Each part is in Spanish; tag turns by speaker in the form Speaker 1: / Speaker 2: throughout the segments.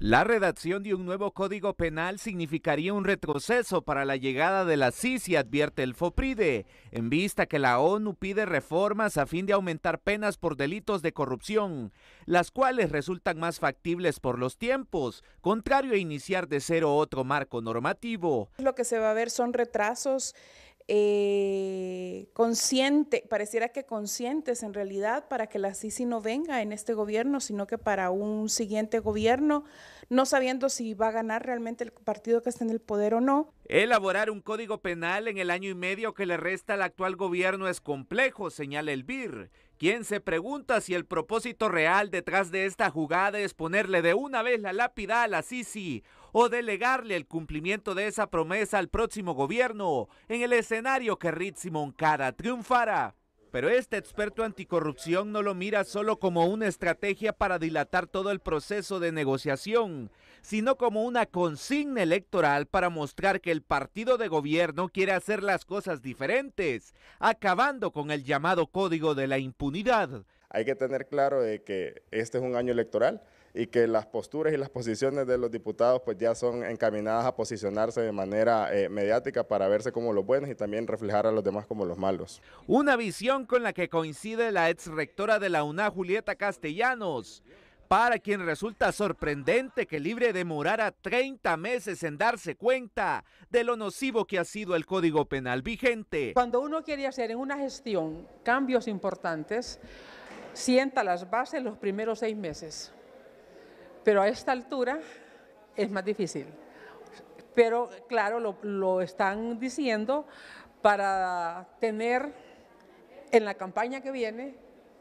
Speaker 1: La redacción de un nuevo código penal significaría un retroceso para la llegada de la CICI, advierte el FOPRIDE, en vista que la ONU pide reformas a fin de aumentar penas por delitos de corrupción, las cuales resultan más factibles por los tiempos, contrario a iniciar de cero otro marco normativo.
Speaker 2: Lo que se va a ver son retrasos eh, consciente, pareciera que conscientes en realidad para que la Sisi no venga en este gobierno, sino que para un siguiente gobierno, no sabiendo si va a ganar realmente el partido que está en el poder o no.
Speaker 1: Elaborar un código penal en el año y medio que le resta al actual gobierno es complejo, señala el BIR, quien se pregunta si el propósito real detrás de esta jugada es ponerle de una vez la lápida a la Sisi o delegarle el cumplimiento de esa promesa al próximo gobierno en el escenario que Ritz Moncada triunfara. Pero este experto anticorrupción no lo mira solo como una estrategia para dilatar todo el proceso de negociación, sino como una consigna electoral para mostrar que el partido de gobierno quiere hacer las cosas diferentes, acabando con el llamado
Speaker 3: código de la impunidad. Hay que tener claro que este es un año electoral y que las posturas y las posiciones de los diputados pues ya son encaminadas a posicionarse de manera eh, mediática para verse como los buenos y también reflejar a los demás como los malos. Una visión con la que
Speaker 1: coincide la ex rectora de la UNA, Julieta Castellanos, para quien resulta sorprendente que Libre demorara 30 meses en darse cuenta de lo nocivo que ha sido el Código Penal vigente. Cuando uno quiere hacer en una gestión cambios
Speaker 4: importantes, sienta las bases los primeros seis meses. Pero a esta altura es más difícil. Pero claro, lo, están diciendo para tener en la campaña que viene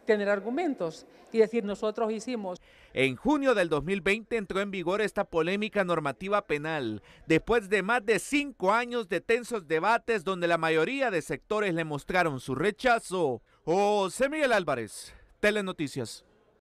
Speaker 4: tener argumentos y decir nosotros hicimos.
Speaker 1: En junio del 2020 entró en vigor esta polémica normativa penal, después de más de cinco años de tensos debates donde la mayoría de sectores le mostraron su rechazo. José Miguel Álvarez, Telenoticias.